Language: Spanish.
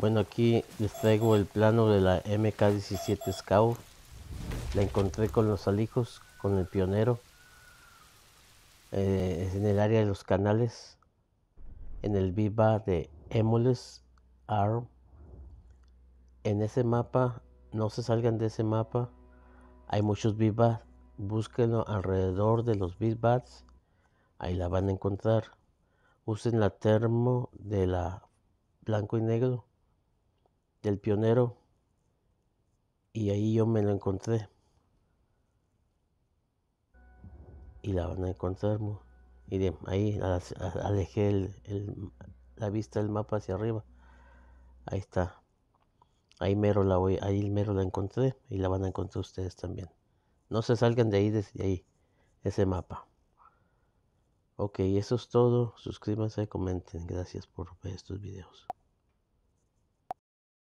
Bueno, aquí les traigo el plano de la MK-17 Scout. La encontré con los alijos, con el pionero, Es eh, en el área de los canales, en el Viva de Emoles Arm. En ese mapa, no se salgan de ese mapa, hay muchos Vivas, búsquenlo alrededor de los Vivas, ahí la van a encontrar. Usen la termo de la blanco y negro del pionero y ahí yo me lo encontré. Y la van a encontrar. Y de ahí alejé la vista del mapa hacia arriba. Ahí está. Ahí mero la voy, ahí mero la encontré y la van a encontrar ustedes también. No se salgan de ahí, desde ahí, ese mapa. Ok, eso es todo. Suscríbanse, comenten. Gracias por ver estos videos.